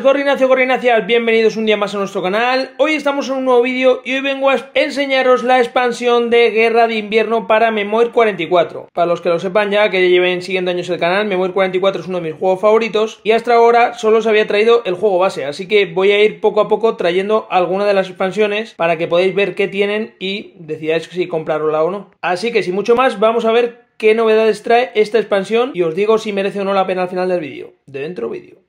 buenas, gorrinacio, bienvenidos un día más a nuestro canal. Hoy estamos en un nuevo vídeo y hoy vengo a enseñaros la expansión de Guerra de Invierno para Memoir 44. Para los que lo sepan ya, que lleven siguiendo años el canal, Memoir 44 es uno de mis juegos favoritos y hasta ahora solo os había traído el juego base, así que voy a ir poco a poco trayendo alguna de las expansiones para que podáis ver qué tienen y decidáis si comprarla o no. Así que sin mucho más, vamos a ver qué novedades trae esta expansión y os digo si merece o no la pena al final del vídeo. De dentro vídeo.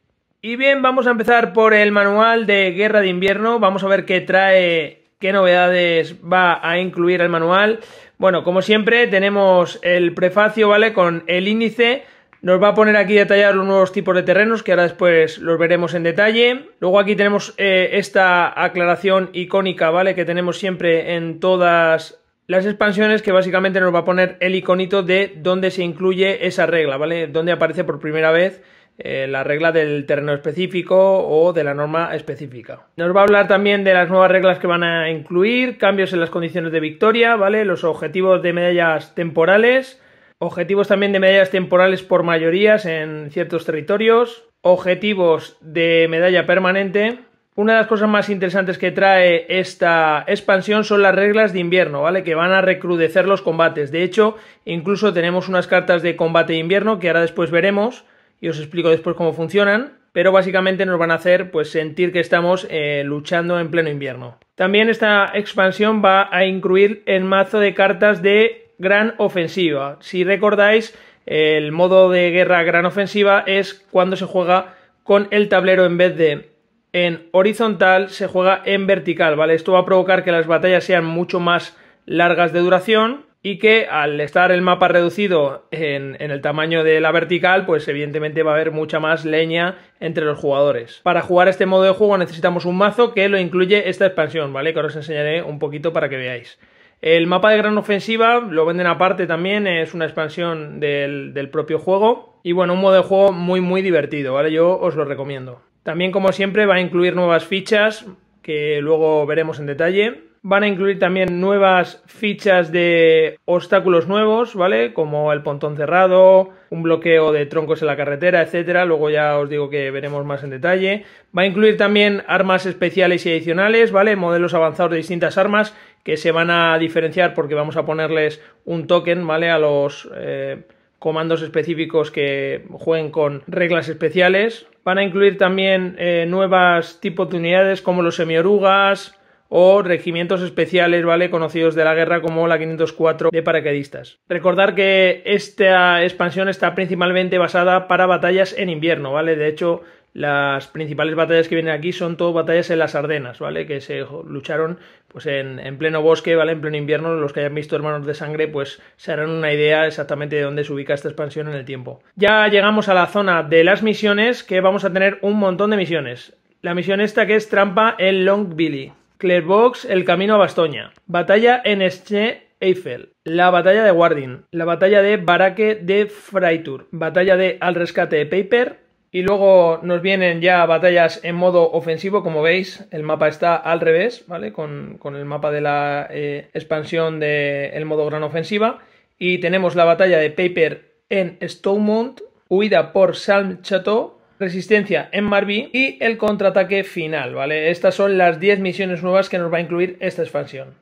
Y bien, vamos a empezar por el manual de Guerra de Invierno. Vamos a ver qué trae, qué novedades va a incluir el manual. Bueno, como siempre, tenemos el prefacio, ¿vale? Con el índice. Nos va a poner aquí detallar los nuevos tipos de terrenos, que ahora después los veremos en detalle. Luego aquí tenemos eh, esta aclaración icónica, ¿vale? Que tenemos siempre en todas las expansiones, que básicamente nos va a poner el iconito de dónde se incluye esa regla, ¿vale? Donde aparece por primera vez eh, la regla del terreno específico o de la norma específica. Nos va a hablar también de las nuevas reglas que van a incluir, cambios en las condiciones de victoria, ¿vale? Los objetivos de medallas temporales, objetivos también de medallas temporales por mayorías en ciertos territorios, objetivos de medalla permanente. Una de las cosas más interesantes que trae esta expansión son las reglas de invierno, ¿vale? Que van a recrudecer los combates. De hecho, incluso tenemos unas cartas de combate de invierno que ahora después veremos y os explico después cómo funcionan, pero básicamente nos van a hacer pues, sentir que estamos eh, luchando en pleno invierno. También esta expansión va a incluir el mazo de cartas de gran ofensiva. Si recordáis, el modo de guerra gran ofensiva es cuando se juega con el tablero en vez de en horizontal, se juega en vertical, ¿vale? Esto va a provocar que las batallas sean mucho más largas de duración y que al estar el mapa reducido en, el tamaño de la vertical, pues evidentemente va a haber mucha más leña entre los jugadores. Para jugar este modo de juego necesitamos un mazo que lo incluye esta expansión, ¿vale? Que os enseñaré un poquito para que veáis. El mapa de gran ofensiva lo venden aparte también, es una expansión del, del propio juego. Y bueno, un modo de juego muy muy divertido, ¿vale? Yo os lo recomiendo. También como siempre va a incluir nuevas fichas que luego veremos en detalle Van a incluir también nuevas fichas de obstáculos nuevos, ¿vale? Como el pontón cerrado, un bloqueo de troncos en la carretera, etcétera. Luego ya os digo que veremos más en detalle. Va a incluir también armas especiales y adicionales, ¿vale? Modelos avanzados de distintas armas que se van a diferenciar porque vamos a ponerles un token, ¿vale? A los eh, comandos específicos que jueguen con reglas especiales. Van a incluir también eh, nuevas tipos de unidades como los semiorugas, o regimientos especiales, ¿vale? Conocidos de la guerra como la 504 de paracaidistas. Recordar que esta expansión está principalmente basada para batallas en invierno, ¿vale? De hecho, las principales batallas que vienen aquí son todas batallas en las Ardenas, ¿vale? Que se lucharon pues en, pleno bosque, ¿vale? En pleno invierno, los que hayan visto Hermanos de Sangre, pues se harán una idea exactamente de dónde se ubica esta expansión en el tiempo. Ya llegamos a la zona de las misiones, que vamos a tener un montón de misiones. La misión esta que es Trampa en Long Billy. Clairvaux, el camino a Bastoña. Batalla en Esche Eiffel. La batalla de Wardin. La batalla de Baraque de Freitur. Batalla de Al rescate de Paper. Y luego nos vienen ya batallas en modo ofensivo, como veis, el mapa está al revés, ¿vale? Con, el mapa de la eh, expansión del modo gran ofensiva. Y tenemos la batalla de Paper en Stonemont, huida por Salm Chateau, resistencia en Marbí y el contraataque final, ¿vale? Estas son las 10 misiones nuevas que nos va a incluir esta expansión.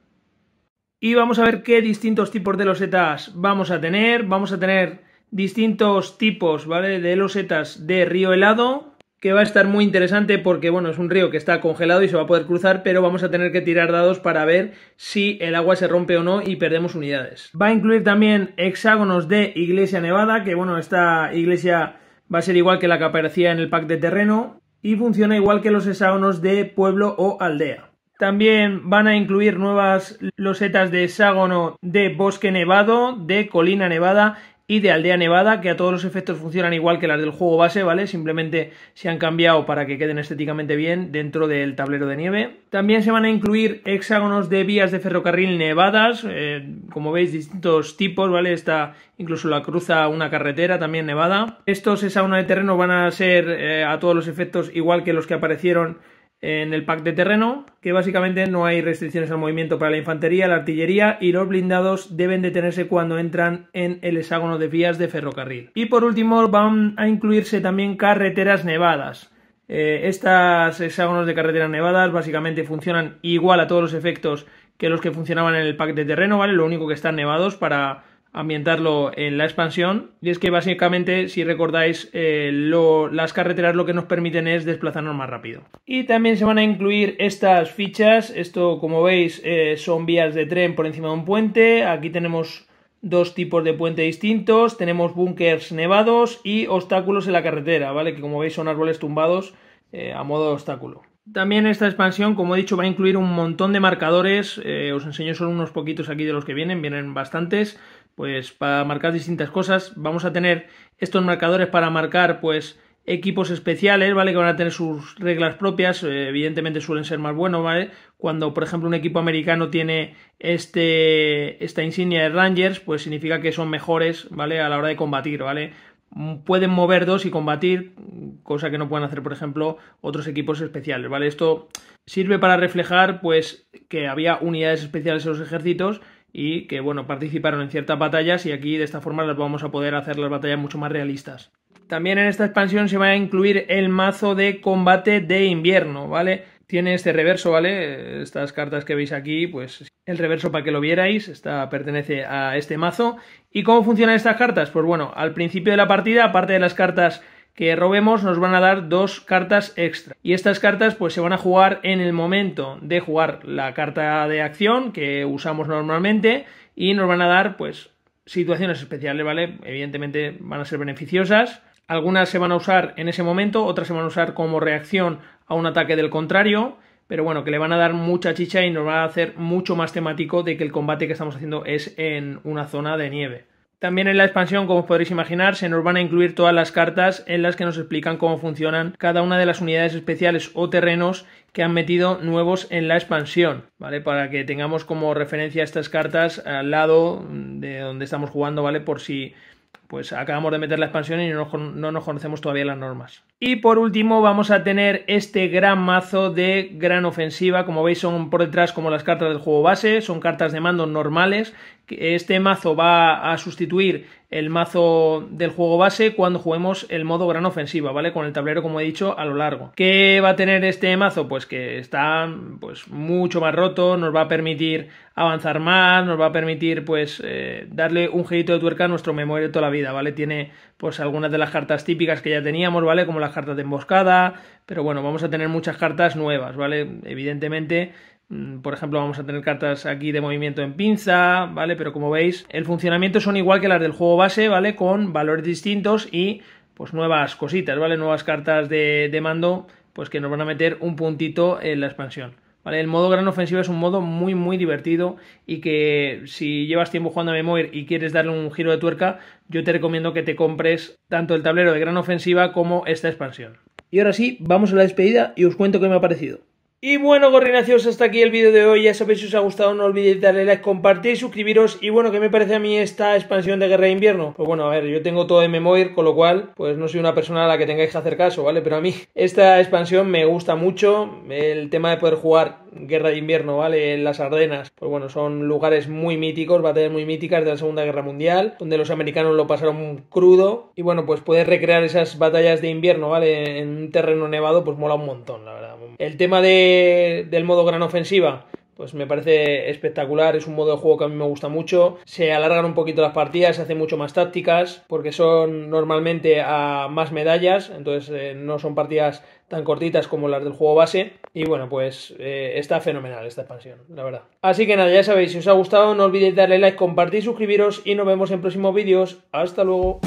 Y vamos a ver qué distintos tipos de losetas vamos a tener. Vamos a tener distintos tipos, ¿vale? De losetas de río helado, que va a estar muy interesante porque, bueno, es un río que está congelado y se va a poder cruzar, pero vamos a tener que tirar dados para ver si el agua se rompe o no y perdemos unidades. Va a incluir también hexágonos de Iglesia Nevada, que, bueno, esta iglesia Va a ser igual que la que aparecía en el pack de terreno y funciona igual que los hexágonos de pueblo o aldea. También van a incluir nuevas losetas de hexágono de bosque nevado, de colina nevada y de Aldea Nevada, que a todos los efectos funcionan igual que las del juego base, ¿vale? Simplemente se han cambiado para que queden estéticamente bien dentro del tablero de nieve. También se van a incluir hexágonos de vías de ferrocarril nevadas, eh, como veis, distintos tipos, ¿vale? Está incluso la cruza una carretera también nevada. Estos una de terreno van a ser eh, a todos los efectos igual que los que aparecieron en el pack de terreno, que básicamente no hay restricciones al movimiento para la infantería, la artillería y los blindados deben detenerse cuando entran en el hexágono de vías de ferrocarril. Y por último van a incluirse también carreteras nevadas. Eh, estas hexágonos de carreteras nevadas básicamente funcionan igual a todos los efectos que los que funcionaban en el pack de terreno, ¿vale? Lo único que están nevados para ambientarlo en la expansión. Y es que básicamente, si recordáis, eh, las carreteras lo que nos permiten es desplazarnos más rápido. Y también se van a incluir estas fichas. Esto, como veis, eh, son vías de tren por encima de un puente. Aquí tenemos dos tipos de puente distintos. Tenemos búnkers nevados y obstáculos en la carretera, ¿vale? Que como veis son árboles tumbados eh, a modo de obstáculo. También esta expansión, como he dicho, va a incluir un montón de marcadores. os enseño solo unos poquitos aquí de los que vienen, vienen bastantes pues para marcar distintas cosas. Vamos a tener estos marcadores para marcar pues equipos especiales, ¿vale? Que van a tener sus reglas propias, eh, evidentemente suelen ser más buenos, ¿vale? Cuando, por ejemplo, un equipo americano tiene este, esta insignia de Rangers, pues significa que son mejores, ¿vale? A la hora de combatir, ¿vale? Mm, pueden mover dos y combatir, cosa que no pueden hacer, por ejemplo, otros equipos especiales, ¿vale? Esto sirve para reflejar, pues, que había unidades especiales en los ejércitos y que bueno, participaron en ciertas batallas y aquí de esta forma las vamos a poder hacer las batallas mucho más realistas. También en esta expansión se va a incluir el mazo de combate de invierno, ¿vale? Tiene este reverso, ¿vale? Estas cartas que veis aquí, pues el reverso para que lo vierais, esta pertenece a este mazo. ¿Y cómo funcionan estas cartas? Pues bueno, al principio de la partida, aparte de las cartas que robemos nos van a dar dos cartas extra. Y estas cartas pues se van a jugar en el momento de jugar la carta de acción que usamos normalmente y nos van a dar pues situaciones especiales, ¿vale? Evidentemente van a ser beneficiosas. Algunas se van a usar en ese momento, otras se van a usar como reacción a un ataque del contrario, pero bueno, que le van a dar mucha chicha y nos va a hacer mucho más temático de que el combate que estamos haciendo es en una zona de nieve. También en la expansión, como podréis imaginar, se nos van a incluir todas las cartas en las que nos explican cómo funcionan cada una de las unidades especiales o terrenos que han metido nuevos en la expansión, ¿vale? Para que tengamos como referencia estas cartas al lado de donde estamos jugando, ¿vale? Por si pues acabamos de meter la expansión y no, nos conocemos todavía las normas. Y por último vamos a tener este gran mazo de gran ofensiva, como veis son por detrás como las cartas del juego base, son cartas de mando normales, este mazo va a sustituir el mazo del juego base cuando juguemos el modo gran ofensiva, ¿vale? Con el tablero, como he dicho, a lo largo. ¿Qué va a tener este mazo? Pues que está pues, mucho más roto, nos va a permitir avanzar más, nos va a permitir pues eh, darle un girito de tuerca a nuestro memoria toda la vida ¿vale? Tiene pues algunas de las cartas típicas que ya teníamos, ¿vale? Como las cartas de emboscada, pero bueno, vamos a tener muchas cartas nuevas, ¿vale? Evidentemente, mm, por ejemplo, vamos a tener cartas aquí de movimiento en pinza, ¿vale? Pero como veis, el funcionamiento son igual que las del juego base, ¿vale? Con valores distintos y pues nuevas cositas, ¿vale? Nuevas cartas de, de mando, pues que nos van a meter un puntito en la expansión. El modo gran ofensiva es un modo muy muy divertido y que si llevas tiempo jugando a Memoir y quieres darle un giro de tuerca, yo te recomiendo que te compres tanto el tablero de gran ofensiva como esta expansión. Y ahora sí, vamos a la despedida y os cuento qué me ha parecido. Y bueno, gorrinacios, hasta aquí el vídeo de hoy. Ya sabéis si os ha gustado, no olvidéis darle like, compartir, suscribiros. Y bueno, ¿qué me parece a mí esta expansión de Guerra de Invierno? Pues bueno, a ver, yo tengo todo en memoir, con lo cual, pues no soy una persona a la que tengáis que hacer caso, ¿vale? Pero a mí esta expansión me gusta mucho. El tema de poder jugar Guerra de Invierno, ¿vale? En las Ardenas, pues bueno, son lugares muy míticos, batallas muy míticas de la Segunda Guerra Mundial, donde los americanos lo pasaron crudo. Y bueno, pues puedes recrear esas batallas de invierno, ¿vale? En un terreno nevado, pues mola un montón, la verdad. El tema de, del modo gran ofensiva, pues me parece espectacular, es un modo de juego que a mí me gusta mucho, se alargan un poquito las partidas, se hacen mucho más tácticas, porque son normalmente a más medallas, entonces eh, no son partidas tan cortitas como las del juego base, y bueno, pues eh, está fenomenal esta expansión, la verdad. Así que nada, ya sabéis, si os ha gustado no olvidéis darle like, compartir, suscribiros y nos vemos en próximos vídeos, hasta luego.